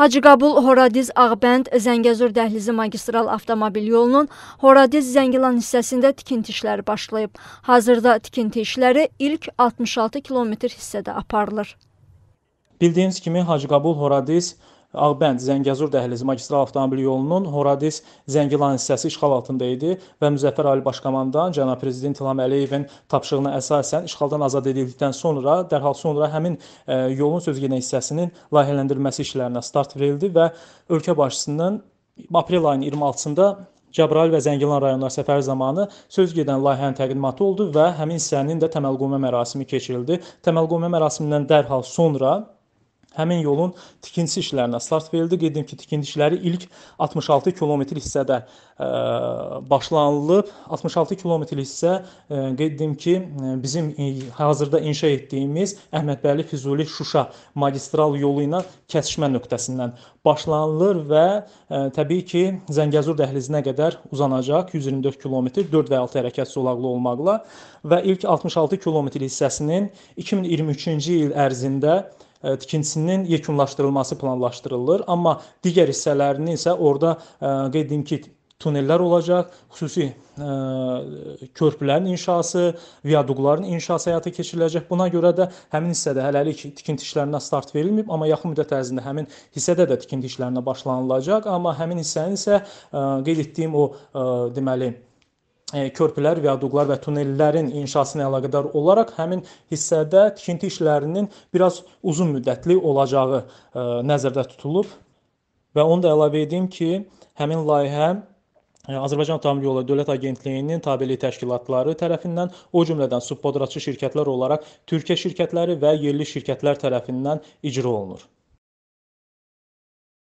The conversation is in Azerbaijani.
Hacıqabul Horadiz Ağbənd Zəngəzur dəhlizi magistral avtomobil yolunun Horadiz Zəngilan hissəsində tikinti işləri başlayıb. Hazırda tikinti işləri ilk 66 kilometr hissədə aparılır. Bildiyiniz kimi Hacıqabul Horadiz Ağbənd Zəngəzur dəhlizi magistral avtomobil yolunun Horadiz Zəngilan hissəsi işğal altında idi və Müzəffər Ali Başkomandan cənab prezident İlham Əliyevin tapşırığına əsasən işğaldan azad edildikdən sonra dərhal sonra həmin e, yolun sözügedən hissəsinin layihələndirilməsi işlərinə start verildi və ölkə başçısının aprel ayının 26-sında Cəbrayil və Zəngilan rayonları səfəri zamanı söz gedən layihənin təqdimatı oldu və həmin hissənin də təməl qoyma mərasimi keçirildi. Təməl qoyma mərasimindən dərhal sonra Həmin yolun tikintisi işlərinə start verildi. Qeyd edim ki, tikinti işləri ilk 66 kilometr hissədə ə, e, başlanılıb. 66 kilometr hissə ə, e, qeyd edim ki, e, bizim ə, hazırda inşa etdiyimiz Əhmədbəyli Füzuli Şuşa magistral yolu ilə kəsişmə nöqtəsindən başlanılır və ə, təbii ki, Zəngəzur dəhlizinə qədər uzanacaq 124 kilometr 4 və 6 hərəkət zolaqlı olmaqla və ilk 66 kilometr hissəsinin 2023-cü il ərzində E, tikintisinin yekunlaşdırılması planlaşdırılır, amma digər hissələrinin isə orada e, qeyd edim ki, tunellər olacaq, xüsusi ə, e, körpülərin inşası, viaduqların inşası həyata keçiriləcək. Buna görə də həmin hissədə hələlik tikinti işlərinə start verilməyib, amma yaxın müddət ərzində həmin hissədə də tikinti işlərinə başlanılacaq, amma həmin hissənin isə ə, qeyd etdiyim o ə, deməli E, körpülər, viaduqlar və tunellərin inşası ilə əlaqədar olaraq həmin hissədə tikinti işlərinin biraz uzun müddətli olacağı e, nəzərdə tutulub. Və onu da əlavə edim ki, həmin layihə e, Azərbaycan Avtomobil Yolları Dövlət Agentliyinin tabeli təşkilatları tərəfindən, o cümlədən subpodratçı şirkətlər olaraq Türkiyə şirkətləri və yerli şirkətlər tərəfindən icra olunur.